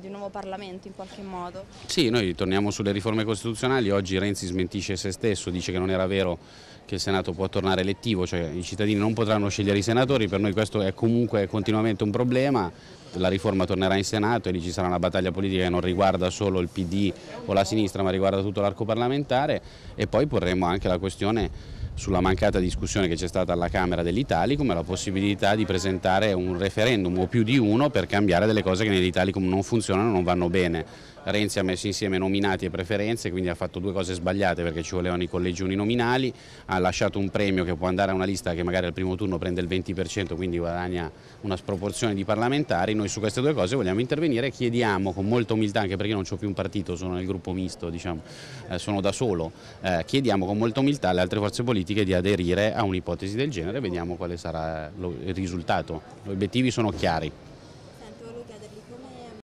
di un nuovo Parlamento in qualche modo. Sì, noi torniamo sulle riforme costituzionali, oggi Renzi smentisce se stesso, dice che non era vero che il Senato può tornare elettivo, cioè i cittadini non potranno scegliere i senatori, per noi questo è comunque continuamente un problema, la riforma tornerà in Senato e lì ci sarà una battaglia politica che non riguarda solo il PD o la sinistra ma riguarda tutto l'arco parlamentare e poi porremo anche la questione sulla mancata discussione che c'è stata alla Camera dell'Italicum e la possibilità di presentare un referendum o più di uno per cambiare delle cose che nell'Italicum non funzionano, non vanno bene Renzi ha messo insieme nominati e preferenze, quindi ha fatto due cose sbagliate perché ci volevano i collegi uninominali, ha lasciato un premio che può andare a una lista che magari al primo turno prende il 20%, quindi guadagna una sproporzione di parlamentari. Noi su queste due cose vogliamo intervenire e chiediamo con molta umiltà, anche perché io non ho più un partito, sono nel gruppo misto, diciamo, eh, sono da solo, eh, chiediamo con molta umiltà alle altre forze politiche di aderire a un'ipotesi del genere e vediamo quale sarà lo, il risultato. Gli obiettivi sono chiari. Senti, volevo chiedergli come